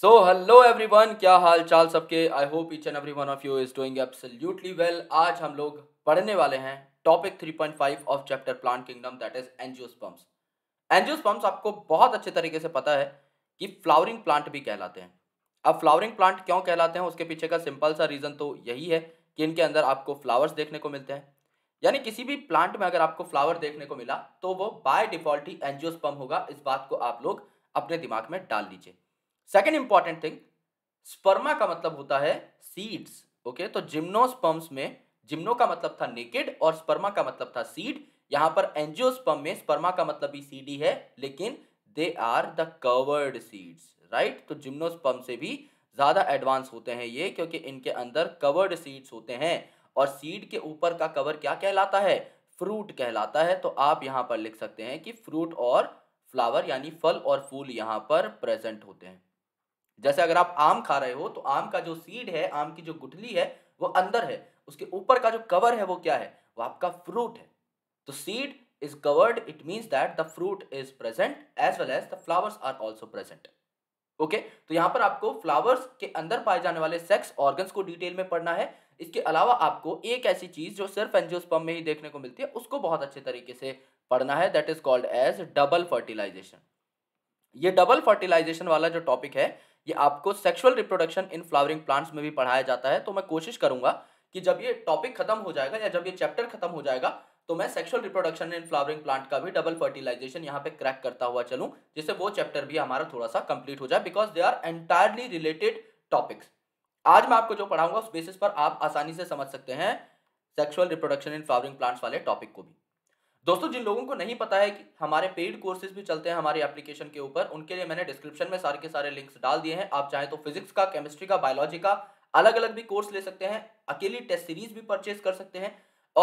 So hello everyone क्या हाल चाल सबके I hope each and every one of you is doing absolutely well आज हम लोग पढ़ने वाले हैं topic 3.5 of chapter plant kingdom that is angiosperms angiosperms आपको बहुत अच्छे तरीके से पता है कि फ्लावरिंग प्लांट भी कहलाते हैं अब फ्लावरिंग प्लांट क्यों कहलाते हैं उसके पीछे का सिंपल सा रीज़न तो यही है कि इनके अंदर आपको फ्लावर्स देखने को मिलते हैं यानी किसी भी प्लांट में अगर आपको फ्लावर देखने को मिला तो वो बाय डिफॉल्ट ही एनजियोस्पम होगा इस बात को आप लोग अपने दिमाग में डाल लीजिए सेकेंड इंपॉर्टेंट थिंग स्पर्मा का मतलब होता है सीड्स ओके तो जिम्नोस्पर्म्स में जिम्नो का मतलब था नेकेड और स्पर्मा का मतलब था सीड यहां पर एंजियोस्पर्म में स्पर्मा का मतलब भी e सीडी है लेकिन they are the covered seeds right तो जिम्नोस्पर्म से भी ज्यादा एडवांस होते हैं ये क्योंकि इनके अंदर कवर्ड सीड्स होते हैं और सीड के ऊपर का कवर क्या कहलाता है फ्रूट कहलाता है तो आप यहाँ पर लिख सकते हैं कि फ्रूट और फ्लावर यानी फल और फूल यहाँ पर प्रेजेंट होते हैं जैसे अगर आप आम खा रहे हो तो आम का जो सीड है आम की जो गुठली है वो अंदर है उसके ऊपर का जो कवर है वो क्या है वो आपका फ्रूट है तो seed is covered it means that the fruit is present as well as the flowers are also present okay okay? तो यहाँ पर आपको फ्लावर्स के अंदर पाए जाने वाले सेक्स ऑर्गन्स को डिटेल में पढ़ना है इसके अलावा आपको एक ऐसी चीज जो सिर्फ एंजियोस्पर्म में ही देखने को मिलती है उसको बहुत अच्छे तरीके से पढ़ना है that is called as double fertilization ये डबल फर्टिलाइजेशन वाला जो टॉपिक है ये आपको sexual reproduction in flowering plants में भी पढ़ाया जाता है तो मैं कोशिश करूंगा कि जब ये टॉपिक खत्म हो जाएगा या जब ये चैप्टर खत्म हो जाएगा तो मैं sexual reproduction in flowering plant का भी डबल फर्टिलाइजेशन यहाँ पे क्रैक करता हुआ चलूँ जिससे वो चैप्टर भी हमारा थोड़ा सा कंप्लीट हो जाए because they are entirely related topics आज मैं आपको जो पढ़ाऊंगा उस बेसिस पर आप आसानी से समझ सकते हैं sexual reproduction in flowering plants वाले टॉपिक को भी दोस्तों जिन लोगों को नहीं पता है कि हमारे पेड कोर्सेज भी चलते हैं हमारे एप्लीकेशन के ऊपर उनके लिए मैंने डिस्क्रिप्शन में सारे के सारे लिंक्स डाल दिए हैं आप चाहे तो फिजिक्स का केमिस्ट्री का बायोलॉजी का अलग अलग भी कोर्स ले सकते हैं अकेली टेस्ट सीरीज भी परचेज कर सकते हैं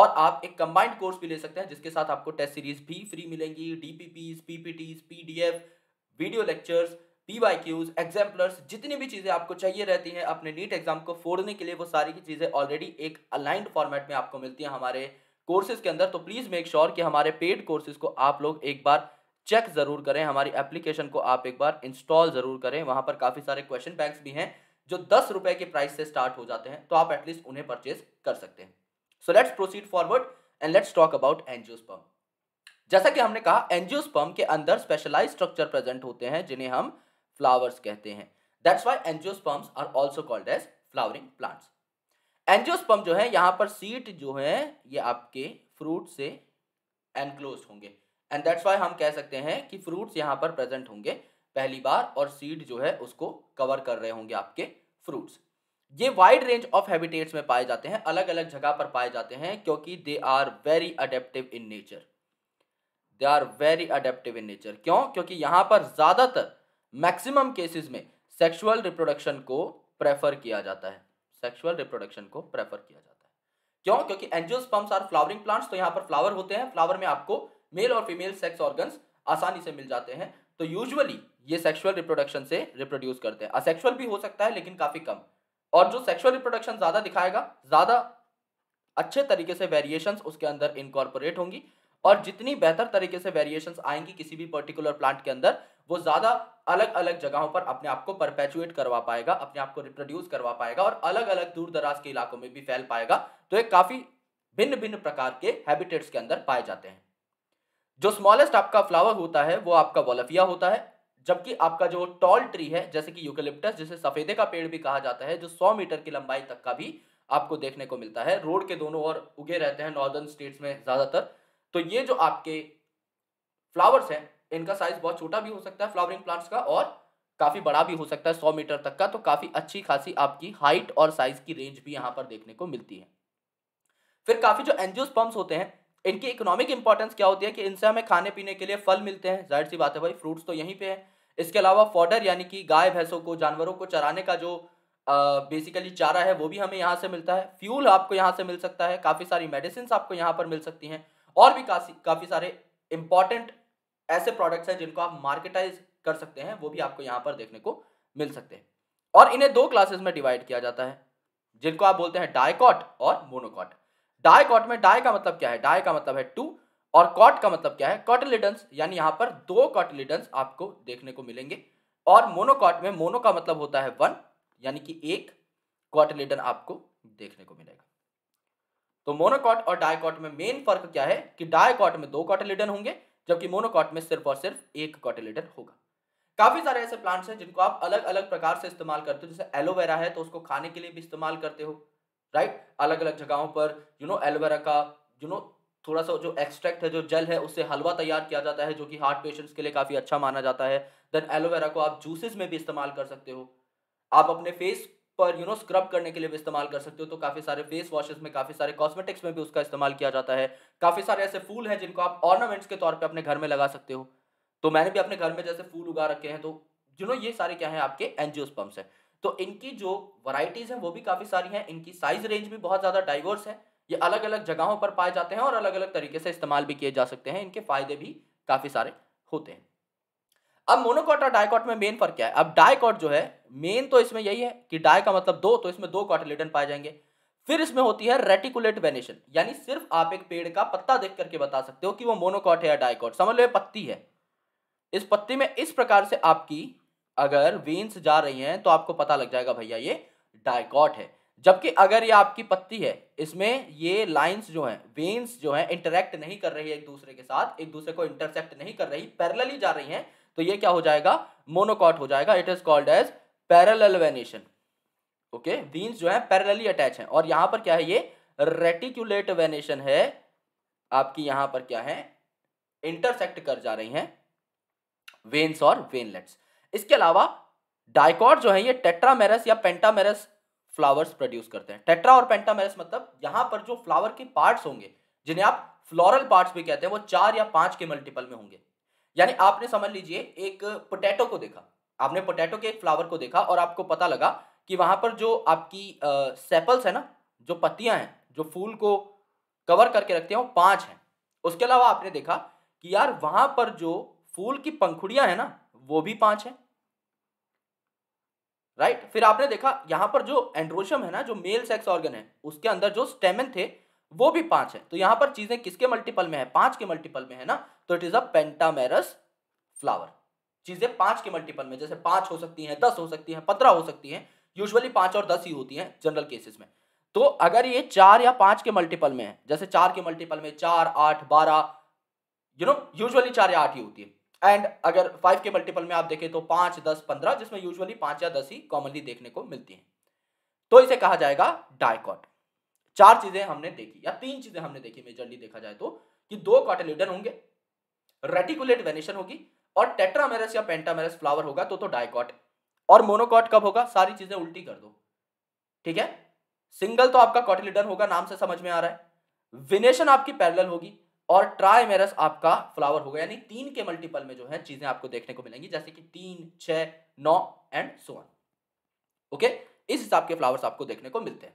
और आप एक कंबाइंड कोर्स भी ले सकते हैं जिसके साथ आपको टेस्ट सीरीज भी फ्री मिलेंगी DPPs PPTs PDF video lectures P Y Qs exemplars जितनी भी चीज़ें आपको चाहिए रहती हैं अपने नीट एग्जाम को फोड़ने के लिए वो सारी की चीज़ें ऑलरेडी एक अलाइंड फॉर्मेट में आपको मिलती हैं हमारे कोर्सेज के अंदर तो प्लीज़ मेक श्योर कि हमारे पेड कोर्सेज को आप लोग एक बार चेक ज़रूर करें हमारी एप्लीकेशन को आप एक बार इंस्टॉल ज़रूर करें वहां पर काफ़ी सारे क्वेश्चन बैंक्स भी हैं जो दस रुपए के प्राइस से स्टार्ट हो जाते हैं तो आप एटलीस्ट उन्हें परचेज कर सकते हैं so let's proceed forward and let's talk about angiosperm जैसा कि हमने कहा एनजियोस्पर्म के अंदर स्पेशलाइज स्ट्रक्चर प्रेजेंट होते हैं जिन्हें हम फ्लावर्स कहते हैं that's why angiosperms are also called as flowering plants angiosperm जो है यहाँ पर सीट जो है ये आपके फ्रूट से एनक्लोज होंगे एंड दैट्स वाई हम कह सकते हैं कि फ्रूट्स यहाँ पर प्रेजेंट होंगे पहली बार और सीड जो है उसको कवर कर रहे होंगे आपके फ्रूट्स ये वाइड रेंज ऑफ हैबिटेट्स में पाए जाते हैं अलग अलग जगह पर पाए जाते हैं क्योंकि they are very adaptive in nature they are very adaptive in nature क्यों क्योंकि यहाँ पर ज़्यादातर मैक्सिमम केसेस में सेक्सुअल रिप्रोडक्शन को प्रेफर किया जाता है सेक्सुअल रिप्रोडक्शन को प्रेफर किया जाता है क्यों क्योंकि एंजियोस्पर्म्स आर फ्लावरिंग प्लांट्स तो यहाँ पर फ्लावर होते हैं फ्लावर में आपको मेल और फीमेल सेक्स ऑर्गन्स आसानी से मिल जाते हैं तो यूजुअली ये सेक्सुअल रिप्रोडक्शन से रिप्रोड्यूस करते हैं असेक्सुअल भी हो सकता है लेकिन काफी कम और जो सेक्सुअल रिप्रोडक्शन ज्यादा दिखाएगा ज्यादा अच्छे तरीके से वेरिएशन उसके अंदर इनकॉर्पोरेट होंगी और जितनी बेहतर तरीके से वेरिएशन आएंगी किसी भी पर्टिकुलर प्लांट के अंदर वो ज़्यादा अलग अलग जगहों पर अपने आप को परपैचुएट करवा पाएगा अपने आप को रिप्रोड्यूस करवा पाएगा और अलग अलग दूर दराज के इलाकों में भी फैल पाएगा तो ये काफ़ी भिन्न भिन्न प्रकार के हैबिटेट्स के अंदर पाए जाते हैं जो स्मॉलेस्ट आपका फ्लावर होता है वो आपका वोलफिया होता है जबकि आपका जो टॉल ट्री है जैसे कि यूकेलिप्टस जिसे सफेदे का पेड़ भी कहा जाता है जो 100 मीटर की लंबाई तक का भी आपको देखने को मिलता है रोड के दोनों ओर उगे रहते हैं नॉर्दर्न स्टेट्स में ज़्यादातर तो ये जो आपके फ्लावर्स हैं इनका साइज बहुत छोटा भी हो सकता है फ्लावरिंग प्लांट्स का और काफ़ी बड़ा भी हो सकता है सौ मीटर तक का तो काफ़ी अच्छी खासी आपकी हाइट और साइज की रेंज भी यहाँ पर देखने को मिलती है फिर काफ़ी जो एनजीओस पम्प होते हैं इनकी इकोनॉमिक इंपॉर्टेंस क्या होती है कि इनसे हमें खाने पीने के लिए फल मिलते हैं जाहिर सी बात है भाई फ्रूट्स तो यहीं पे है इसके अलावा फॉर्डर यानी कि गाय भैंसों को जानवरों को चराने का जो बेसिकली चारा है वो भी हमें यहाँ से मिलता है फ्यूल आपको यहाँ से मिल सकता है काफ़ी सारी मेडिसिन आपको यहाँ पर मिल सकती हैं और भी काफ़ी काफ़ी सारे इंपॉर्टेंट ऐसे प्रोडक्ट्स हैं जिनको आप मार्केटाइज कर सकते हैं वो भी आपको यहाँ पर देखने को मिल सकते हैं और इन्हें दो क्लासेस में डिवाइड किया जाता है जिनको आप बोलते हैं डायकॉट और मोनोकॉट डायकॉट में डाय का मतलब क्या है डाय का मतलब है टू और कॉट का मतलब क्या है कॉटिलिडन्स यानी यहाँ पर दो कॉटिलिडन्स आपको देखने को मिलेंगे और मोनोकॉट में मोनो का मतलब होता है वन यानी कि एक कॉटिलिडन आपको देखने को मिलेगा तो मोनोकॉट और डायकॉट में मेन फर्क क्या है कि डायकॉट में दो कॉटिलिडन होंगे जबकि मोनोकॉट में सिर्फ और सिर्फ एक कॉटिलेटर होगा काफी सारे ऐसे प्लांट्स हैं जिनको आप अलग अलग प्रकार से इस्तेमाल करते हो जैसे एलोवेरा है तो उसको खाने के लिए भी इस्तेमाल करते हो राइट अलग अलग जगहों पर यू नो एलोवेरा का यू नो थोड़ा सा जो एक्सट्रैक्ट है जो जल है उससे हलवा तैयार किया जाता है जो कि हार्ट पेशेंट्स के लिए काफ़ी अच्छा माना जाता है देन एलोवेरा को आप जूसेस में भी इस्तेमाल कर सकते हो आप अपने फेस पर यू नो स्क्रब करने के लिए भी इस्तेमाल कर सकते हो तो काफ़ी सारे फेस वॉशेस में काफ़ी सारे कॉस्मेटिक्स में भी उसका इस्तेमाल किया जाता है काफ़ी सारे ऐसे फूल हैं जिनको आप ऑर्नामेंट्स के तौर पर अपने घर में लगा सकते हो तो मैंने भी अपने घर में जैसे फूल उगा रखे हैं तो यू नो ये सारे क्या हैं आपके एनजियोस्पम्स हैं तो इनकी जो वराइटीज़ हैं वो भी काफ़ी सारी हैं इनकी साइज रेंज भी बहुत ज़्यादा डाइवर्स है ये अलग अलग जगहों पर पाए जाते हैं और अलग अलग तरीके से इस्तेमाल भी किए जा सकते हैं इनके फ़ायदे भी काफ़ी सारे होते हैं अब मोनोकॉट और डायकॉट में मेन फर्क क्या है अब डायकॉट जो है मेन तो इसमें यही है कि डाय का मतलब दो तो इसमें दो कॉटिलेडन पाए जाएंगे फिर इसमें होती है रेटिकुलेट वेनेशन यानी सिर्फ आप एक पेड़ का पत्ता देख करके बता सकते हो कि वो मोनोकॉट है या डायकॉट समझ लो पत्ती है इस पत्ती में इस प्रकार से आपकी अगर वेन्स जा रही हैं तो आपको पता लग जाएगा भैया ये डायकॉट है जबकि अगर ये आपकी पत्ती है इसमें ये लाइंस जो हैं वेन्स जो हैं इंटरेक्ट नहीं कर रही है एक दूसरे के साथ एक दूसरे को इंटरसेक्ट नहीं कर रही पैरेलली जा रही हैं तो ये क्या हो जाएगा मोनोकॉट हो जाएगा it is called as parallel okay veins जो है पैरलली अटैच है और यहां पर क्या है ये रेटिकुलेट वेनेशन है आपकी यहां पर क्या है इंटरसेक्ट कर जा रही हैं वेन्स और वेनलेट्स इसके अलावा डायकॉट जो है ये टेट्रामेरस या पेंटामेरस फ्लावर्स प्रोड्यूस करते हैं टेट्रा और पेंटामेरस मतलब यहां पर जो फ्लावर के पार्ट्स होंगे जिन्हें आप फ्लोरल पार्ट्स भी कहते हैं वो चार या पांच के मल्टीपल में होंगे यानी आपने समझ लीजिए एक पोटैटो को देखा आपने पोटैटो के एक फ्लावर को देखा और आपको पता लगा कि वहां पर जो आपकी सेपल्स है ना जो पत्तियां हैं जो फूल को कवर करके रखते हैं वो पांच हैं उसके अलावा आपने देखा कि यार वहां पर जो फूल की पंखुड़ियां हैं ना वो भी पांच है राइट फिर आपने देखा यहां पर जो एंड्रोशम है ना जो मेल सेक्स ऑर्गन है उसके अंदर जो स्टेमन थे वो भी पांच है तो यहां पर चीजें किसके मल्टीपल में है पांच के मल्टीपल में है ना तो it is a pentamerous flower चीजें पांच के मल्टीपल में जैसे पांच हो सकती हैं दस हो सकती हैं पंद्रह हो सकती हैं यूजुअली पांच और दस ही होती हैं जनरल केसेस में तो अगर ये चार या पांच के मल्टीपल में है जैसे चार के मल्टीपल में चार आठ बारह यू नो यूजुअली चार या आठ ही होती है एंड अगर फाइव के मल्टीपल में आप देखें तो पांच दस पंद्रह जिसमें यूजुअली पांच या दस ही कॉमनली देखने को मिलती हैं तो इसे कहा जाएगा डायकॉट चार चीजें हमने देखी या तीन चीजें हमने देखी मेजरली देखा जाए तो कि दो कॉटेलिडन होंगे रेटिकुलेट वेनेशन होगी और टेट्रामेरस या पेंटामेरस फ्लावर होगा तो तो डायकॉट और मोनोकॉट कब होगा सारी चीजें उल्टी कर दो ठीक है सिंगल तो आपका कॉटिलिडन होगा नाम से समझ में आ रहा है विनेशन आपकी पैरेलल होगी और ट्राइमेरस आपका फ्लावर होगा यानी तीन के मल्टीपल में जो है चीजें आपको देखने को मिलेंगी जैसे कि तीन छ नौ एंड सोन ओके इस हिसाब के फ्लावर्स आपको देखने को मिलते हैं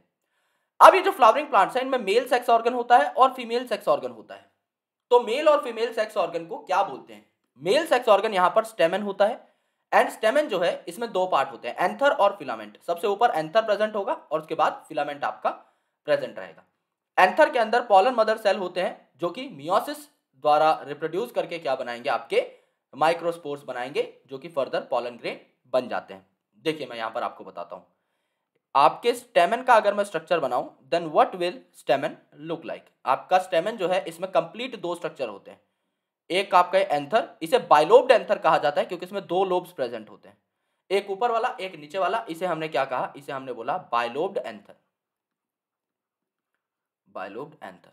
अब ये जो फ्लावरिंग प्लांट्स हैं इनमें मेल सेक्स ऑर्गन होता है और फीमेल सेक्स ऑर्गन होता है तो मेल और फीमेल सेक्स ऑर्गन को क्या बोलते हैं मेल सेक्स ऑर्गन यहाँ पर स्टेमन होता है एंड स्टेमन जो है इसमें दो पार्ट होते हैं एंथर और फिलामेंट सबसे ऊपर एंथर प्रेजेंट होगा और उसके बाद फिलामेंट आपका प्रेजेंट रहेगा एंथर के अंदर पॉलन मदर सेल होते हैं जो कि मियोसिस द्वारा रिप्रोड्यूस करके क्या बनाएंगे आपके माइक्रोस्पोर्स बनाएंगे जो कि फर्दर पॉलन ग्रेन बन जाते हैं देखिए मैं यहाँ पर आपको बताता हूँ आपके स्टेमन का अगर मैं स्ट्रक्चर बनाऊं then what will stamen look like आपका स्टेमन जो है इसमें कंप्लीट दो स्ट्रक्चर होते हैं एक आपका एंथर इसे बाइलोब्ड एंथर कहा जाता है क्योंकि इसमें दो लोब्स प्रेजेंट होते हैं एक ऊपर वाला एक नीचे वाला इसे हमने क्या कहा इसे हमने बोला बाइलोब्ड एंथर बाइलोब्ड एंथर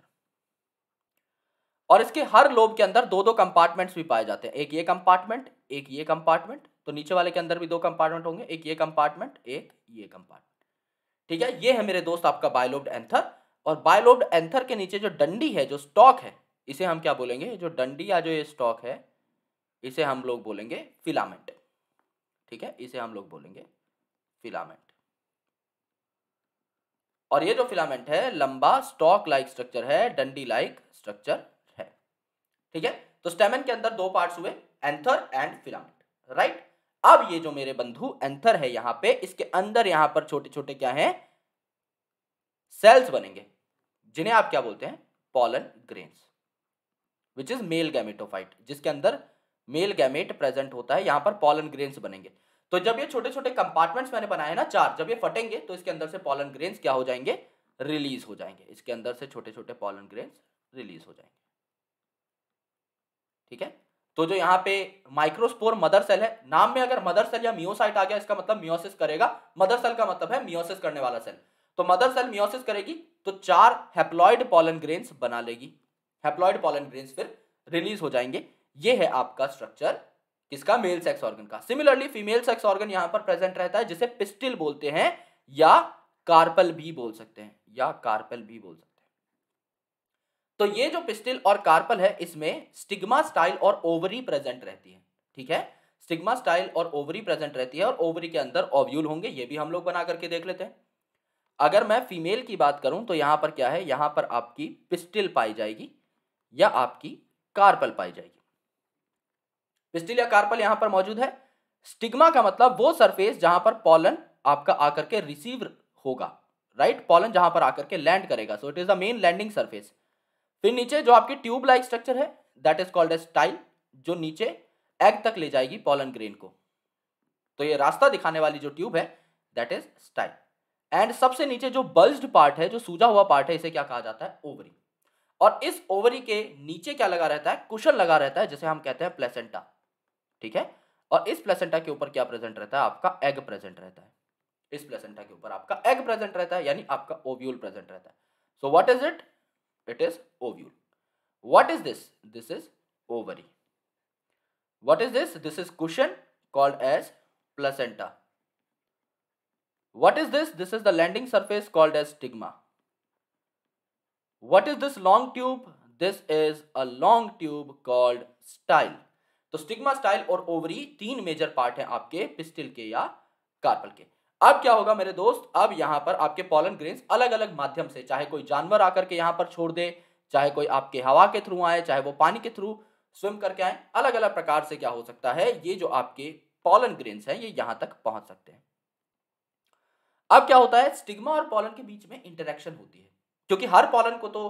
और इसके हर लोब के अंदर दो दो कंपार्टमेंट्स भी पाए जाते हैं एक ये कंपार्टमेंट एक ये कंपार्टमेंट तो नीचे वाले के अंदर भी दो कंपार्टमेंट होंगे एक ये कंपार्टमेंट एक ये कंपार्टमेंट ठीक है ये है मेरे दोस्त आपका बायलोब्ड एंथर और बायलोब्ड एंथर के नीचे जो डंडी है जो स्टॉक है इसे हम क्या बोलेंगे जो डंडी या जो ये स्टॉक है इसे हम लोग बोलेंगे फिलामेंट ठीक है इसे हम लोग बोलेंगे फिलामेंट और ये जो फिलामेंट है लंबा स्टॉक लाइक स्ट्रक्चर है डंडी लाइक स्ट्रक्चर है ठीक है तो स्टेमन के अंदर दो पार्ट्स हुए एंथर एंड फिलामेंट राइट अब ये जो मेरे बंधु एंथर है यहां पे इसके अंदर यहां पर छोटे छोटे क्या है सेल्स बनेंगे जिन्हें आप क्या बोलते हैं pollen grains which is male gametophyte जिसके अंदर मेल गैमेट प्रेजेंट होता है यहां पर पॉलन ग्रेन्स बनेंगे तो जब ये छोटे छोटे कंपार्टमेंट्स मैंने बनाए ना चार जब ये फटेंगे तो इसके अंदर से पॉलन ग्रेन्स क्या हो जाएंगे रिलीज हो जाएंगे इसके अंदर से छोटे छोटे पॉलन ग्रेन्स रिलीज हो जाएंगे ठीक है तो जो यहाँ पे माइक्रोस्पोर मदर सेल है नाम में अगर मदर सेल या मियोसाइट आ गया इसका मतलब मियोसिस करेगा मदर सेल का मतलब है मियोसिस करने वाला सेल तो मदर सेल मियोसिस करेगी तो चार हेप्लॉइड पॉलन ग्रेन्स बना लेगी हेप्लॉइड पॉलन ग्रेन्स फिर रिलीज हो जाएंगे ये है आपका स्ट्रक्चर किसका मेल सेक्स ऑर्गन का सिमिलरली फीमेल सेक्स ऑर्गन यहां पर प्रेजेंट रहता है जिसे पिस्टिल बोलते हैं या कार्पल भी बोल सकते हैं या कार्पल भी बोल सकते हैं तो ये जो पिस्टिल और कार्पल है इसमें स्टिग्मा स्टाइल और ओवरी प्रेजेंट रहती है ठीक है स्टिग्मा स्टाइल और ओवरी प्रेजेंट रहती है और ओवरी के अंदर ओव्यूल होंगे ये भी हम लोग बना करके देख लेते हैं अगर मैं फीमेल की बात करूं तो यहां पर क्या है यहां पर आपकी पिस्टिल पाई जाएगी या आपकी कार्पल पाई जाएगी पिस्टिल या कार्पल यहां पर मौजूद है स्टिग्मा का मतलब वो सरफेस जहां पर पॉलन आपका आकर के रिसीव होगा राइट पॉलन जहां पर आकर के लैंड करेगा so it is the main landing surface फिर नीचे जो आपकी ट्यूब लाइक स्ट्रक्चर है that is called as style जो नीचे एग तक ले जाएगी पॉलन ग्रेन को तो ये रास्ता दिखाने वाली जो ट्यूब है दैट इज स्टाइल एंड सबसे नीचे जो बल्ज पार्ट है जो सूजा हुआ पार्ट है इसे क्या कहा जाता है ओवरी और इस ओवरी के नीचे क्या लगा रहता है कुशल लगा रहता है जिसे हम कहते हैं प्लेसेंटा ठीक है और इस प्लेसेंटा के ऊपर क्या प्रेजेंट रहता है आपका एग प्रेजेंट रहता है इस प्लेसेंटा के ऊपर आपका एग प्रेजेंट रहता है यानी आपका ओव्यूल प्रेजेंट रहता है so what is it it is ovule what is this this is ovary what is this this is cushion called as placenta what is this this is the landing surface called as stigma what is this long tube this is a long tube called style तो stigma style और ovary तीन major part हैं आपके pistil के या carpel के अब क्या होगा मेरे दोस्त अब यहाँ पर आपके पॉलन ग्रेन्स अलग अलग माध्यम से चाहे कोई जानवर आकर के यहाँ पर छोड़ दे चाहे कोई आपके हवा के थ्रू आए चाहे वो पानी के थ्रू स्विम करके आए अलग अलग प्रकार से क्या हो सकता है ये जो आपके पॉलन ग्रेन्स हैं ये यहाँ तक पहुंच सकते हैं अब क्या होता है स्टिग्मा और पॉलन के बीच में इंटरेक्शन होती है क्योंकि हर पॉलन को तो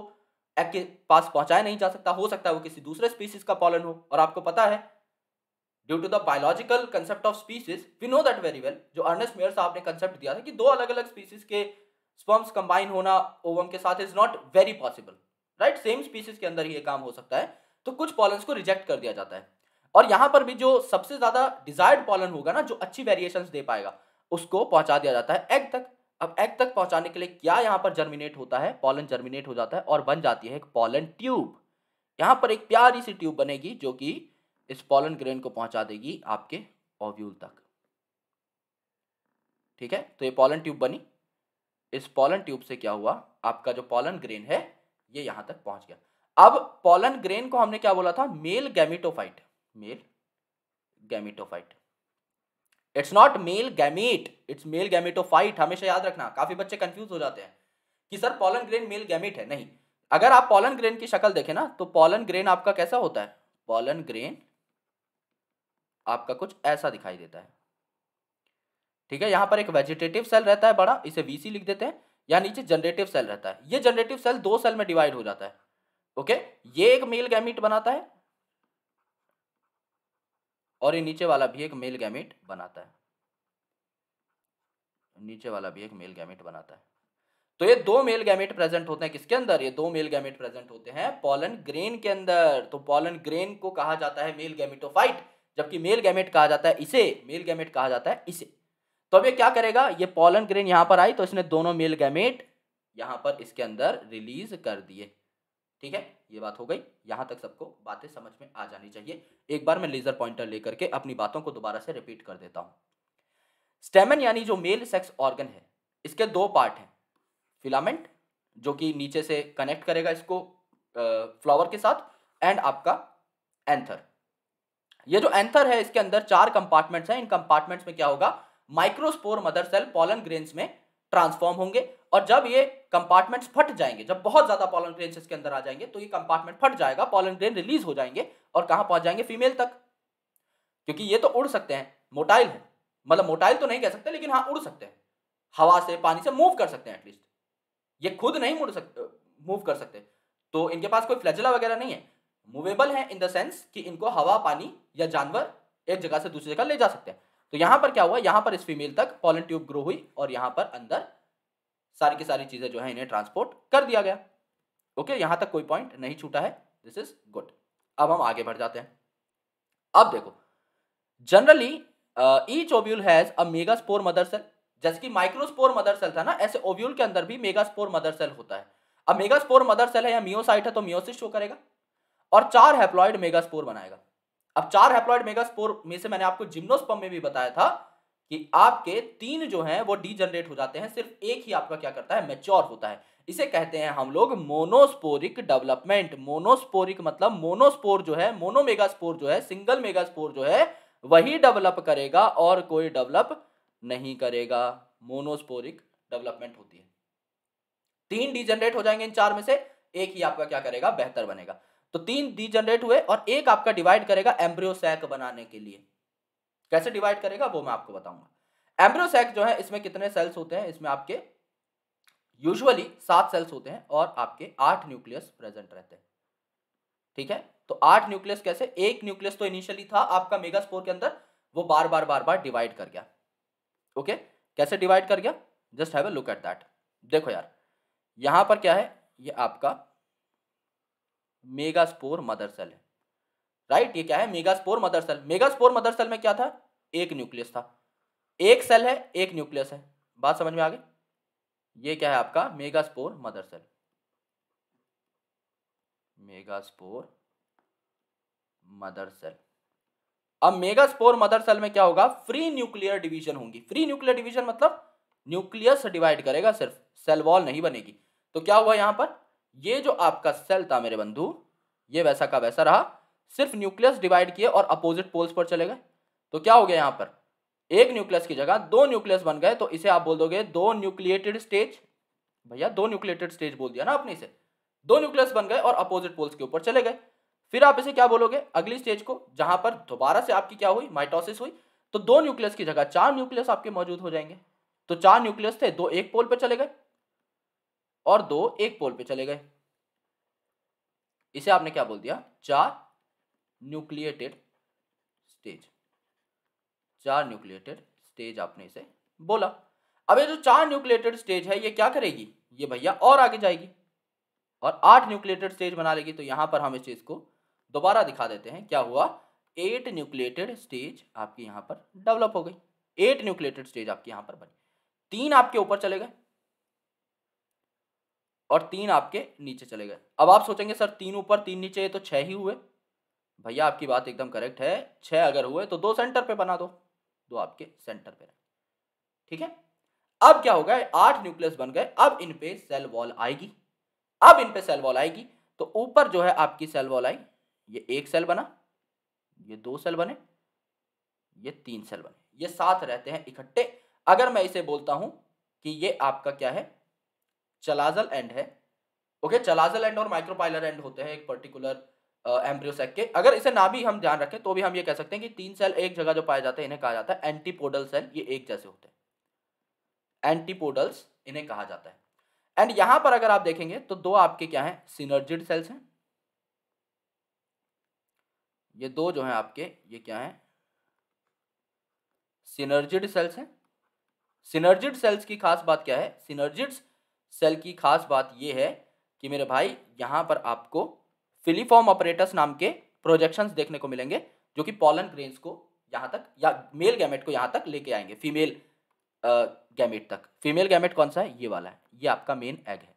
एक के पास पहुंचाया नहीं जा सकता हो सकता है वो किसी दूसरे स्पीसीज का पॉलन हो और आपको पता है due to the biological concept of species we know that very well जो अर्नेस्ट मेयर साहब ने कंसेप्ट दिया था कि दो अलग अलग स्पीसीज के स्पर्म्स कंबाइन होना ओवम के साथ is not very possible right same species के अंदर ही ये काम हो सकता है तो कुछ पॉलन्स को रिजेक्ट कर दिया जाता है और यहाँ पर भी जो सबसे ज्यादा डिजायर्ड पॉलन होगा ना जो अच्छी वेरिएशन दे पाएगा उसको पहुंचा दिया जाता है एग तक अब एग तक पहुंचाने के लिए क्या यहाँ पर जर्मिनेट होता है पॉलन जर्मिनेट हो जाता है और बन जाती है एक पॉलन ट्यूब यहाँ पर एक प्यारी सी ट्यूब बनेगी जो कि इस पॉलन ग्रेन को पहुंचा देगी आपके ओव्यूल तक ठीक है तो ये पॉलन ट्यूब बनी इस पॉलन ट्यूब से क्या हुआ आपका जो पॉलन ग्रेन है ये यहां तक पहुंच गया अब पॉलन ग्रेन को हमने क्या बोला था male gametophyte male gametophyte it's not male gamete it's male gametophyte हमेशा याद रखना काफी बच्चे कंफ्यूज हो जाते हैं कि sir pollen grain male gamete है नहीं अगर आप पॉलन ग्रेन की शक्ल देखें ना तो पॉलन ग्रेन आपका कैसा होता है पॉलन ग्रेन आपका कुछ ऐसा दिखाई देता है ठीक है यहां पर एक वेजिटेटिव सेल रहता है बड़ा इसे वीसी लिख देते हैं या नीचे जनरेटिव सेल रहता है ये जनरेटिव सेल दो सेल में डिवाइड हो जाता है ओके ये एक मेल गैमिट बनाता है और ये नीचे वाला भी एक मेल गैमिट बनाता है नीचे वाला भी एक मेल गैमिट बनाता है तो ये दो मेल गैमिट प्रेजेंट होते हैं किसके अंदर ये दो मेल गैमिट प्रेजेंट होते हैं पॉलन ग्रेन के अंदर तो पॉलन ग्रेन को कहा जाता है मेल गैमिटोफाइट जबकि मेल गैमेट कहा जाता है इसे मेल गैमेट कहा जाता है इसे तो अब ये क्या करेगा ये पॉलन ग्रेन यहाँ पर आई तो इसने दोनों मेल गैमेट यहाँ पर इसके अंदर रिलीज कर दिए ठीक है ये बात हो गई यहाँ तक सबको बातें समझ में आ जानी चाहिए एक बार मैं लेजर पॉइंटर लेकर के अपनी बातों को दोबारा से रिपीट कर देता हूँ स्टेमन यानी जो मेल सेक्स ऑर्गन है इसके दो पार्ट हैं फिलामेंट जो कि नीचे से कनेक्ट करेगा इसको फ्लावर के साथ एंड आपका एंथर ये जो एंथर है इसके अंदर चार कंपार्टमेंट्स हैं इन कंपार्टमेंट्स में क्या होगा microspore mother cell pollen grains में ट्रांसफॉर्म होंगे और जब ये कंपार्टमेंट्स फट जाएंगे जब बहुत ज्यादा पॉलन ग्रेन इसके अंदर आ जाएंगे तो ये कंपार्टमेंट फट जाएगा पॉलन ग्रेन रिलीज हो जाएंगे और कहां पहुंच जाएंगे फीमेल तक क्योंकि ये तो उड़ सकते हैं मोटाइल है मतलब मोटाइल तो नहीं कह सकते लेकिन हाँ उड़ सकते हैं हवा से पानी से मूव कर सकते हैं एटलीस्ट ये खुद नहीं मुड़ सकते मूव कर सकते तो इनके पास कोई फ्लैजला वगैरह नहीं है मूवेबल है इन द सेंस कि इनको हवा पानी या जानवर एक जगह से दूसरी जगह ले जा सकते हैं तो यहां पर क्या हुआ यहां पर इस फीमेल तक पॉलन ट्यूब ग्रो हुई और यहां पर अंदर सारी की सारी चीज़ें जो है इन्हें ट्रांसपोर्ट कर दिया गया ओके यहां तक कोई पॉइंट नहीं छूटा है दिस इज गुड अब हम आगे बढ़ जाते हैं अब देखो generally each ovule has a megaspore mother cell जैसे कि माइक्रोस्पोर मदर सेल था ना ऐसे ओव्यूल के अंदर भी मेगास्पोर मदर सेल होता है अब मेगास्पोर मदर सेल है या मियोसाइट है तो मियोसिस शो करेगा और चार हैप्लॉइड मेगास्पोर बनाएगा अब चार हैप्लॉइड मेगास्पोर में से मैंने आपको जिम्नोस्पम में भी बताया था कि आपके तीन जो हैं वो डीजनरेट हो जाते हैं सिर्फ एक ही आपका क्या करता है मेच्योर होता है इसे कहते हैं हम लोग मोनोस्पोरिक डेवलपमेंट मोनोस्पोरिक मतलब मोनोस्पोर जो है मोनो मोनोमेगास्पोर जो है सिंगल मेगास्पोर जो है वही डेवलप करेगा और कोई डेवलप नहीं करेगा मोनोस्पोरिक डेवलपमेंट होती है तीन डीजनरेट हो जाएंगे इन चार में से एक ही आपका क्या करेगा बेहतर बनेगा तो तीन डी जनरेट हुए और एक आपका डिवाइड करेगा एम्ब्रियोसैक बनाने के लिए कैसे डिवाइड करेगा वो मैं आपको बताऊंगा एम्ब्रियोसैक जो है इसमें कितने सेल्स होते हैं इसमें आपके यूजुअली सात सेल्स होते हैं और आपके आठ न्यूक्लियस प्रेजेंट रहते हैं ठीक है तो आठ न्यूक्लियस कैसे एक न्यूक्लियस तो इनिशियली था आपका स्पोर के अंदर वो बार बार बार बार डिवाइड कर गया ओके कैसे डिवाइड कर गया just have a look at that देखो यार यहां पर क्या है ये आपका मेगास्पोर मदर सेल है राइट ये क्या है megaspore mother cell megaspore mother cell में क्या था एक न्यूक्लियस था एक सेल है एक न्यूक्लियस है बात समझ में आ गई ये क्या है आपका megaspore mother cell megaspore mother cell अब मेगास्पोर मदर सेल में क्या होगा फ्री न्यूक्लियर डिवीजन होंगी फ्री न्यूक्लियर डिवीजन मतलब न्यूक्लियस डिवाइड करेगा सिर्फ सेल वॉल नहीं बनेगी तो क्या हुआ यहां पर ये जो आपका सेल था मेरे बंधु ये वैसा का वैसा रहा सिर्फ न्यूक्लियस डिवाइड किए और अपोजिट पोल्स पर चले गए तो क्या हो गया यहाँ पर एक न्यूक्लियस की जगह दो न्यूक्लियस बन गए तो इसे आप बोल दोगे दो न्यूक्लिएटेड स्टेज भैया दो न्यूक्लिएटेड स्टेज बोल दिया ना आपने इसे दो न्यूक्लियस बन गए और अपोजिट पोल्स के ऊपर चले गए फिर आप इसे क्या बोलोगे अगली स्टेज को जहां पर दोबारा से आपकी क्या हुई माइटोसिस हुई तो दो न्यूक्लियस की जगह चार न्यूक्लियस आपके मौजूद हो जाएंगे तो चार न्यूक्लियस थे दो एक पोल पर चले गए और दो एक पोल पे चले गए इसे आपने क्या बोल दिया चार न्यूक्लिएटेड स्टेज चार न्यूक्लिएटेड स्टेज आपने इसे बोला अब ये जो चार न्यूक्लिएटेड स्टेज है ये क्या करेगी ये भैया और आगे जाएगी और आठ न्यूक्लिएटेड स्टेज बना लेगी तो यहां पर हम इस चीज़ को दोबारा दिखा देते हैं क्या हुआ एट न्यूक्लिएटेड स्टेज आपकी यहां पर डेवलप हो गई एट न्यूक्लिएटेड स्टेज आपकी यहां पर बनी तीन आपके ऊपर चले गए और तीन आपके नीचे चले गए अब आप सोचेंगे सर तीन ऊपर तीन नीचे तो छः ही हुए भैया आपकी बात एकदम करेक्ट है छः अगर हुए तो दो सेंटर पे बना दो दो आपके सेंटर पे ठीक है अब क्या होगा आठ न्यूक्लियस बन गए अब इन पे सेल वॉल आएगी अब इन पे सेल वॉल आएगी तो ऊपर जो है आपकी सेल वॉल आई ये एक सेल बना ये दो सेल बने ये तीन सेल बने ये सात रहते हैं इकट्ठे अगर मैं इसे बोलता हूं कि ये आपका क्या है चलाजल एंड है ओके okay, चलाजल एंड और माइक्रोपाइलर एंड होते हैं एक पर्टिकुलर एम्ब्रियोसेक uh, के अगर इसे ना भी हम ध्यान रखें तो भी हम ये कह सकते हैं कि तीन सेल एक जगह जो पाए जाते हैं इन्हें कहा जाता है एंटीपोडल सेल ये एक जैसे होते हैं एंटीपोडल्स इन्हें कहा जाता है एंड यहां पर अगर आप देखेंगे तो दो आपके क्या है सिनर्जिड सेल्स हैं ये दो जो है आपके ये क्या है सिनर्जिड सेल्स हैं सिनर्जिड सेल्स की खास बात क्या है सिनर्जिड्स सेल की खास बात यह है कि मेरे भाई यहाँ पर आपको फिलीफॉर्म ऑपरेटर्स नाम के प्रोजेक्शंस देखने को मिलेंगे जो कि पॉलन ग्रेन्स को यहाँ तक या मेल गैमेट को यहाँ तक लेके आएंगे फीमेल गैमेट तक फीमेल गैमेट कौन सा है ये वाला है ये आपका मेन एग है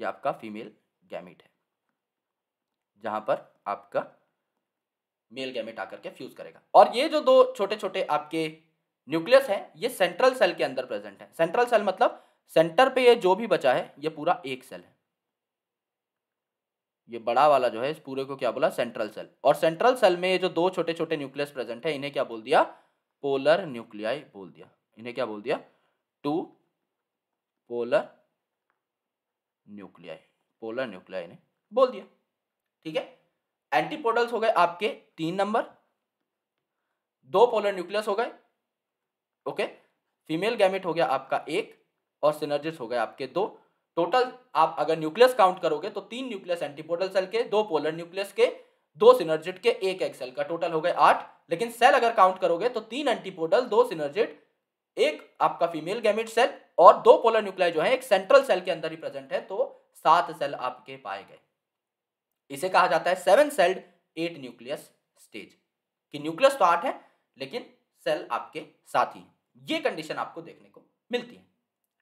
ये आपका फीमेल गैमेट है जहाँ पर आपका मेल गैमेट आकर के फ्यूज करेगा और ये जो दो छोटे छोटे आपके न्यूक्लियस हैं ये सेंट्रल सेल के अंदर प्रेजेंट है सेंट्रल सेल मतलब सेंटर पे ये जो भी बचा है ये पूरा एक सेल है ये बड़ा वाला जो है इस पूरे को क्या बोला सेंट्रल सेल और सेंट्रल सेल में ये जो दो छोटे छोटे न्यूक्लियस प्रेजेंट है इन्हें क्या बोल दिया पोलर न्यूक्लियाई बोल दिया इन्हें क्या बोल दिया two polar nuclei polar nuclei ने बोल दिया ठीक है एंटीपोडल्स हो गए आपके तीन नंबर दो पोलर न्यूक्लियस हो गए ओके फीमेल गैमेट हो गया आपका एक और सिनर्जिस हो गए आपके दो टोटल आप अगर न्यूक्लियस काउंट करोगे तो तीन न्यूक्लियस एंटीपोडल सेल के दो पोलर न्यूक्लियस के दो सिनर्जिट के एक एक सेल का टोटल हो गए आठ लेकिन सेल अगर काउंट करोगे तो तीन एंटीपोडल दो सिनर्जिट एक आपका फीमेल गैमिट सेल और दो पोलर न्यूक्लियस जो है एक सेंट्रल सेल के अंदर ही प्रेजेंट है तो सात सेल आपके पाए गए इसे कहा जाता है seven celled eight nucleus stage कि न्यूक्लियस तो आठ है लेकिन सेल आपके साथ ही ये कंडीशन आपको देखने को मिलती है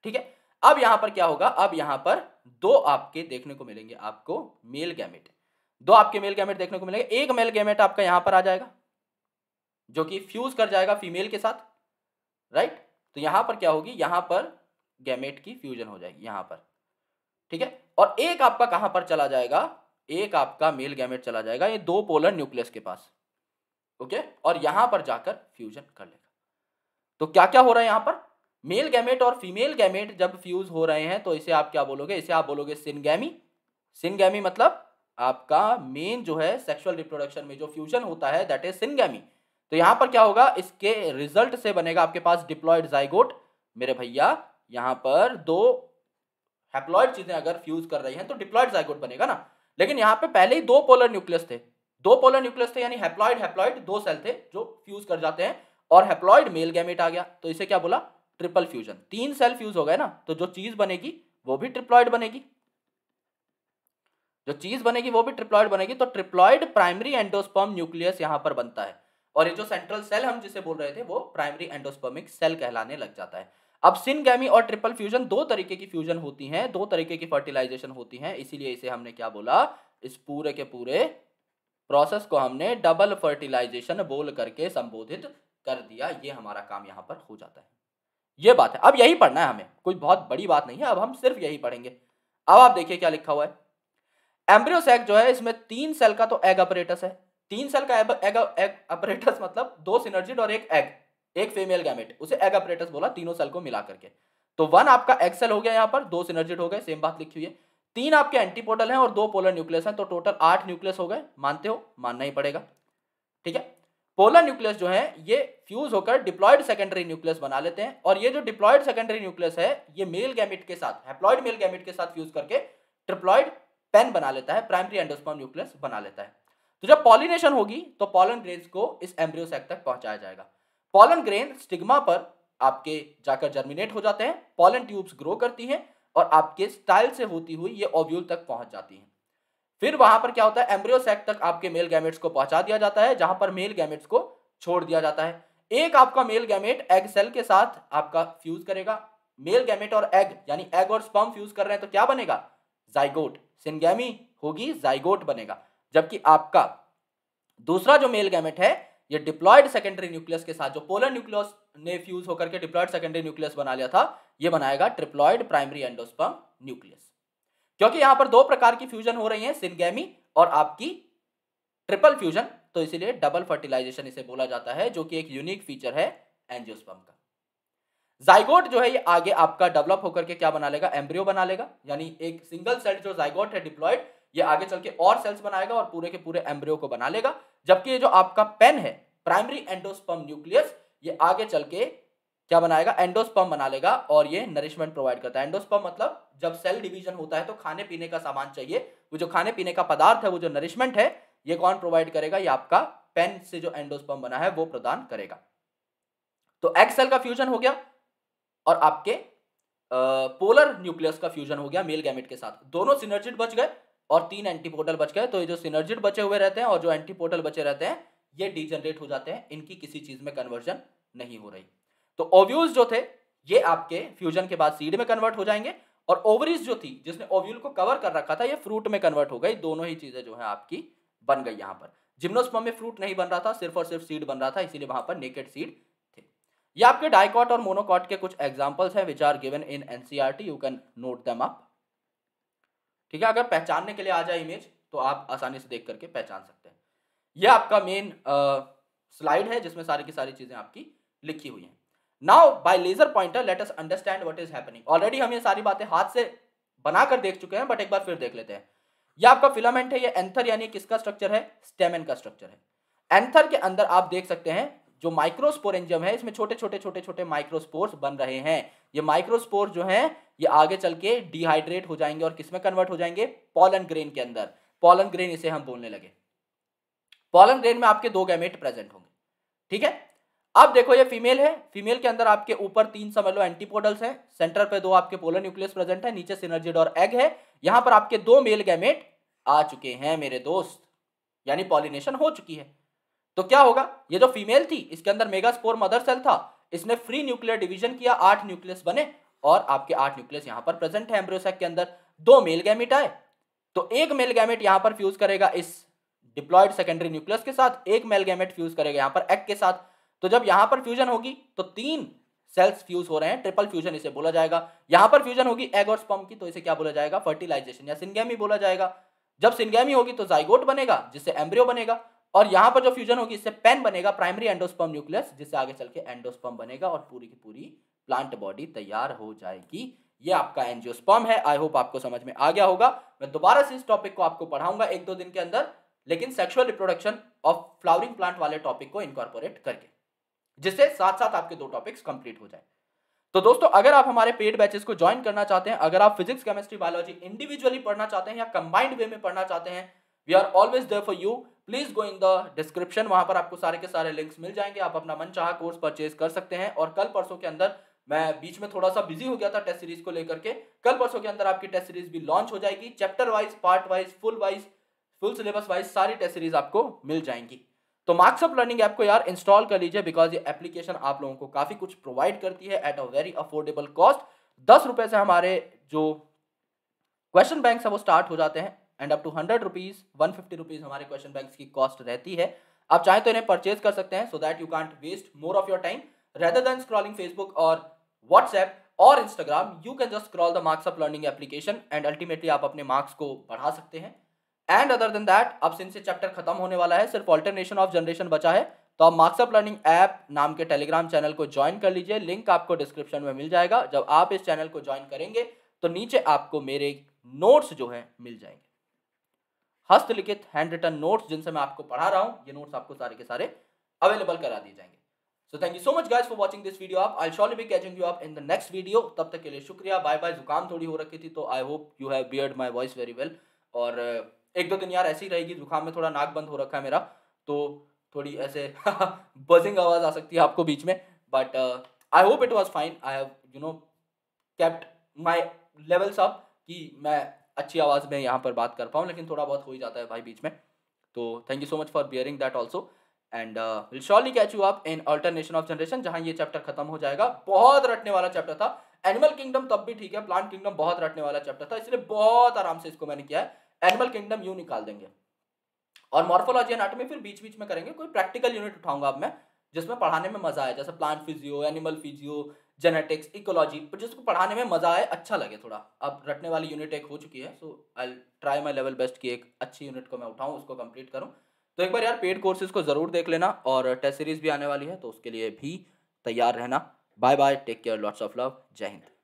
ठीक है अब यहां पर क्या होगा अब यहां पर दो आपके देखने को मिलेंगे आपको मेल गैमेट दो आपके मेल गैमेट देखने को मिलेंगे एक मेल गैमेट आपका यहां पर आ जाएगा जो कि फ्यूज कर जाएगा फीमेल के साथ राइट तो यहां पर क्या होगी यहां पर गैमेट की फ्यूजन हो जाएगी यहां पर ठीक है और एक आपका कहां पर चला जाएगा एक आपका मेल गैमेट चला जाएगा ये दो पोलर न्यूक्लियस के पास ओके और यहां पर जाकर फ्यूजन कर लेगा तो क्या क्या हो रहा है यहां पर मेल गैमेट और फीमेल गैमेट जब फ्यूज हो रहे हैं तो इसे आप क्या बोलोगे इसे आप बोलोगे सिनगैमी सिनगैमी मतलब आपका मेन जो है सेक्सुअल रिप्रोडक्शन में जो फ्यूजन होता है दैट इज सिनगैमी तो यहां पर क्या होगा इसके रिजल्ट से बनेगा आपके पास डिप्लॉयड जाइगोट मेरे भैया यहां पर दो हैप्लॉयड चीजें अगर फ्यूज कर रही हैं तो डिप्लॉयड जाइगोट बनेगा ना लेकिन यहां पे पहले ही दो पोलर न्यूक्लियस थे दो पोलर न्यूक्लियस थे यानी हैप्लॉयड हैप्लॉयड दो सेल थे जो फ्यूज कर जाते हैं और हैप्लॉयड मेल गैमेट आ गया तो इसे क्या बोला ट्रिपल फ्यूजन तीन सेल फ्यूज हो गए ना तो जो चीज बनेगी वो भी ट्रिप्लॉइड बनेगी जो चीज बनेगी वो भी ट्रिप्लॉइड बनेगी तो ट्रिप्लॉइड प्राइमरी एंडोस्पर्म न्यूक्लियस यहां पर बनता है और ये जो सेंट्रल सेल हम जिसे बोल रहे थे वो प्राइमरी एंडोस्पर्मिक सेल कहलाने लग जाता है अब सिनगैमी और ट्रिपल फ्यूजन दो तरीके की फ्यूजन होती हैं दो तरीके की फर्टिलाइजेशन होती हैं इसीलिए इसे हमने क्या बोला इस पूरे के पूरे प्रोसेस को हमने डबल फर्टिलाइजेशन बोल करके संबोधित कर दिया ये हमारा काम यहाँ पर हो जाता है ये बात है अब यही पढ़ना है हमें कोई बहुत बड़ी बात नहीं है अब हम सिर्फ यही पढ़ेंगे अब आप देखिए क्या लिखा हुआ है एम्ब्रियो सैक जो है इसमें तीन सेल का तो एग अपरेटस है तीन सेल का एग अपरेटस मतलब दो सिनर्जिड और एक एग एक फीमेल गैमेट उसे एग अपरेटस बोला तीनों सेल को मिला करके तो वन आपका एग सेल हो गया यहाँ पर दो सिनर्जिड हो गए सेम बात लिखी हुई है तीन आपके एंटीपोडल हैं और दो पोलर न्यूक्लियस हैं तो टोटल आठ न्यूक्लियस हो गए मानते हो मानना ही पड़ेगा ठीक है पोलर न्यूक्लियस जो है ये फ्यूज होकर डिप्लॉयड सेकेंडरी न्यूक्लियस बना लेते हैं और ये जो डिप्लॉयड सेकेंडरी न्यूक्लियस है ये मेल गैमिट के साथ हेप्लॉयड मेल गैमिट के साथ फ्यूज करके ट्रिप्लॉयड पेन बना लेता है प्राइमरी एंडोस्पर्म न्यूक्लियस बना लेता है तो जब पॉलिनेशन होगी तो पॉलन ग्रेन को इस एम्ब्रियो सेक तक पहुंचाया जाएगा पॉलन ग्रेन स्टिग्मा पर आपके जाकर जर्मिनेट हो जाते हैं पॉलन ट्यूब्स ग्रो करती हैं और आपके स्टाइल से होती हुई ये ओव्यूल तक पहुंच जाती हैं फिर वहां पर क्या होता है एम्ब्रियोसैक तक आपके मेल गैमेट्स को पहुंचा दिया जाता है जहां पर मेल गैमेट्स को छोड़ दिया जाता है एक आपका मेल गैमेट एग सेल के साथ आपका फ्यूज करेगा मेल गैमेट और एग यानी एग और स्पम फ्यूज कर रहे हैं तो क्या बनेगा जाइगोट सिनगैमी होगी जाइगोट बनेगा जबकि आपका दूसरा जो मेल गैमेट है ये डिप्लॉयड सेकेंडरी न्यूक्लियस के साथ जो पोलर न्यूक्लियस ने फ्यूज होकर के डिप्लॉयड सेकेंडरी न्यूक्लियस बना लिया था ये बनाएगा ट्रिप्लॉयड प्राइमरी एंडोस्पम न्यूक्लियस क्योंकि यहां पर दो प्रकार की फ्यूजन हो रही है सिनगेमी और आपकी ट्रिपल फ्यूजन तो इसीलिए डबल फर्टिलाइजेशन इसे बोला जाता है जो कि एक यूनिक फीचर है एनजियोस्पम का जाइगोट जो है ये आगे आपका डेवलप होकर के क्या बना लेगा एम्ब्रियो बना लेगा यानी एक सिंगल सेल जो जाइगोट है डिप्लॉयड ये आगे चल के और सेल्स बनाएगा और पूरे के पूरे एम्ब्रियो को बना लेगा जबकि ये जो आपका पेन है प्राइमरी एंडोस्पम न्यूक्लियस ये आगे चल के क्या बनाएगा एंडोस्पम बना लेगा और ये नरिशमेंट प्रोवाइड करता है एंडोस्पम मतलब जब सेल डिवीजन होता है तो खाने पीने का सामान चाहिए वो जो खाने पीने का पदार्थ है वो जो नरिशमेंट है ये कौन प्रोवाइड करेगा ये आपका पेन से जो एंडोस्पम बना है वो प्रदान करेगा तो एक्स सेल का फ्यूजन हो गया और आपके पोलर न्यूक्लियस का फ्यूजन हो गया मेल गैमिट के साथ दोनों सिनर्जिट बच गए और तीन एंटीपोर्टल बच गए तो ये जो सिनर्जिट बचे हुए रहते हैं और जो एंटीपोर्टल बचे रहते हैं ये डिजनरेट हो जाते हैं इनकी किसी चीज में कन्वर्जन नहीं हो रही तो ओव्यूल्स जो थे ये आपके फ्यूजन के बाद सीड में कन्वर्ट हो जाएंगे और ओवरीज जो थी जिसने ओव्यूल को कवर कर रखा था ये फ्रूट में कन्वर्ट हो गई दोनों ही चीजें जो है आपकी बन गई यहां पर जिम्नोस्पम में फ्रूट नहीं बन रहा था सिर्फ और सिर्फ सीड बन रहा था इसीलिए वहां पर नेकेड सीड थे ये आपके डायकॉट और मोनोकॉट के कुछ एग्जाम्पल्स हैं which are given in NCERT you can note them up ठीक है अगर पहचानने के लिए आ जाए इमेज तो आप आसानी से देख करके पहचान सकते हैं यह आपका मेन स्लाइड है जिसमें सारी की सारी चीजें आपकी लिखी हुई हैं now by laser pointer let's understand what is happening already हम ये सारी बातें हाथ से बनाकर देख चुके हैं बट एक बार फिर देख लेते हैं ये आपका फिलामेंट है ये एंथर यानी किसका स्ट्रक्चर है स्टेमन का स्ट्रक्चर है एंथर के अंदर आप देख सकते हैं जो माइक्रोस्पोरेंजियम है इसमें छोटे छोटे छोटे छोटे माइक्रोस्पोर्स बन रहे हैं ये माइक्रोस्पोर जो हैं ये आगे चल के डिहाइड्रेट हो जाएंगे और किसमें कन्वर्ट हो जाएंगे पॉलन ग्रेन के अंदर पॉलन ग्रेन इसे हम बोलने लगे पॉलन ग्रेन में आपके दो गैमेट प्रेजेंट होंगे ठीक है अब देखो ये फीमेल है फीमेल के अंदर आपके ऊपर तीन समझ लो एंटीपोडल्स हैं सेंटर पे दो आपके पोलर न्यूक्लियस प्रेजेंट है नीचे सिनर्जिड और एग है यहां पर आपके दो मेल गैमेट आ चुके हैं मेरे दोस्त यानी पॉलिनेशन हो चुकी है तो क्या होगा ये जो फीमेल थी इसके अंदर मेगा स्पोर मदर सेल था इसने फ्री न्यूक्लियर डिविजन किया आठ न्यूक्लियस बने और आपके आठ न्यूक्लियस यहां पर प्रेजेंट है एम्ब्रियोसेक के अंदर दो मेल गैमेट आए तो एक मेल गैमेट यहां पर फ्यूज करेगा इस डिप्लॉयड सेकेंडरी न्यूक्लियस के साथ एक मेल गैमेट फ्यूज करेगा यहां पर एग के साथ तो जब यहां पर फ्यूजन होगी तो तीन सेल्स फ्यूज हो रहे हैं ट्रिपल फ्यूजन इसे बोला जाएगा यहां पर फ्यूजन होगी एग और स्पम की तो इसे क्या बोला जाएगा फर्टिलाइजेशन या सिंगेमी बोला जाएगा जब सिंगेमी होगी तो जाइगोट बनेगा जिससे एम्ब्रियो बनेगा और यहां पर जो फ्यूजन होगी इससे पेन बनेगा प्राइमरी एंडोस्पम न्यूक्लियस जिससे आगे चल के एंडोस्पम बनेगा और पूरी की पूरी प्लांट बॉडी तैयार हो जाएगी ये आपका एनजियोस्पम है आई होप आपको समझ में आ गया होगा मैं दोबारा से इस टॉपिक को आपको पढ़ाऊंगा एक दो दिन के अंदर लेकिन sexual reproduction of flowering plant वाले टॉपिक को इनकॉर्पोरेट करके जिससे साथ साथ आपके दो टॉपिक्स कंप्लीट हो जाए तो दोस्तों अगर आप हमारे पेड बैचेस को ज्वाइन करना चाहते हैं अगर आप फिजिक्स केमिस्ट्री बायोलॉजी इंडिविजुअली पढ़ना चाहते हैं या कंबाइंड वे में पढ़ना चाहते हैं we are always there for you please go in the description वहां पर आपको सारे के सारे लिंक्स मिल जाएंगे आप अपना मन चाह कोर्स परचेज कर सकते हैं और कल परसों के अंदर मैं बीच में थोड़ा सा बिजी हो गया था टेस्ट सीरीज को लेकर के कल परसों के अंदर आपकी टेस्ट सीरीज भी लॉन्च हो जाएगी chapter wise part wise full wise full syllabus wise सारी टेस्ट सीरीज आपको मिल जाएंगी तो मार्क्सअप लर्निंग ऐप को यार इंस्टॉल कर लीजिए बिकॉज ये एप्लीकेशन आप लोगों को काफ़ी कुछ प्रोवाइड करती है at a very affordable cost दस रुपए से हमारे जो क्वेश्चन बैंक है वो स्टार्ट हो जाते हैं and up to hundred rupees one fifty rupees हमारे क्वेश्चन बैंक की कॉस्ट रहती है आप चाहें तो इन्हें परचेज कर सकते हैं so that you can't waste more of your time rather than scrolling Facebook और व्हाट्सएप और Instagram you can just scroll the marks of learning application and ultimately आप अपने मार्क्स को बढ़ा सकते हैं एंड अदर देन दैट अब since ये चैप्टर खत्म होने वाला है सिर्फ ऑल्टरनेशन ऑफ जनरेशन बचा है तो आप मार्क्सअप लर्निंग ऐप नाम के टेलीग्राम चैनल को ज्वाइन कर लीजिए लिंक आपको डिस्क्रिप्शन में मिल जाएगा जब आप इस चैनल को ज्वाइन करेंगे तो नीचे आपको मेरे नोट्स जो है मिल जाएंगे हस्तलिखित हैंड रिटन नोट्स जिनसे मैं आपको पढ़ा रहा हूँ ये नोट्स आपको सारे के सारे अवेलेबल करा दिए जाएंगे so thank you so much guys for watching this video आप I shall be catching you up in the next video तब तक के लिए शुक्रिया बाय बाय जुकाम थोड़ी हो रखी थी तो I hope you have beared my voice very well और एक दो दिन यार ऐसी ही रहेगी जुकाम में थोड़ा नाक बंद हो रखा है मेरा तो थोड़ी ऐसे बजिंग आवाज़ आ सकती है आपको बीच में but I hope it was fine I have you know kept my levels up कि मैं अच्छी आवाज़ में यहाँ पर बात कर पाऊँ लेकिन थोड़ा बहुत हो ही जाता है भाई बीच में तो thank you so much for bearing that also and will surely catch you up in alternation of generation जहाँ ये चैप्टर खत्म हो जाएगा बहुत रटने वाला चैप्टर था एनिमल किंगडम तब भी ठीक है प्लांट किंगडम बहुत रटने वाला चैप्टर था इसलिए बहुत आराम से इसको मैंने किया है एनिमल किंगडम यू निकाल देंगे और मॉर्फोलॉजी एनाटॉमी फिर बीच बीच में करेंगे कोई प्रैक्टिकल यूनिट उठाऊंगा अब मैं जिसमें पढ़ाने में मजा आए जैसे plant physio animal physio genetics ecology जिसको पढ़ाने में मजा आए अच्छा लगे थोड़ा अब रटने वाली यूनिट एक हो चुकी है so I try my level best की एक अच्छी यूनिट को मैं उठाऊँ उसको कंप्लीट करूँ तो एक बार यार पेड कोर्सेज को ज़रूर देख लेना और टेस्ट सीरीज भी आने वाली है तो उसके लिए भी तैयार रहना bye bye take care lots of love जय हिंद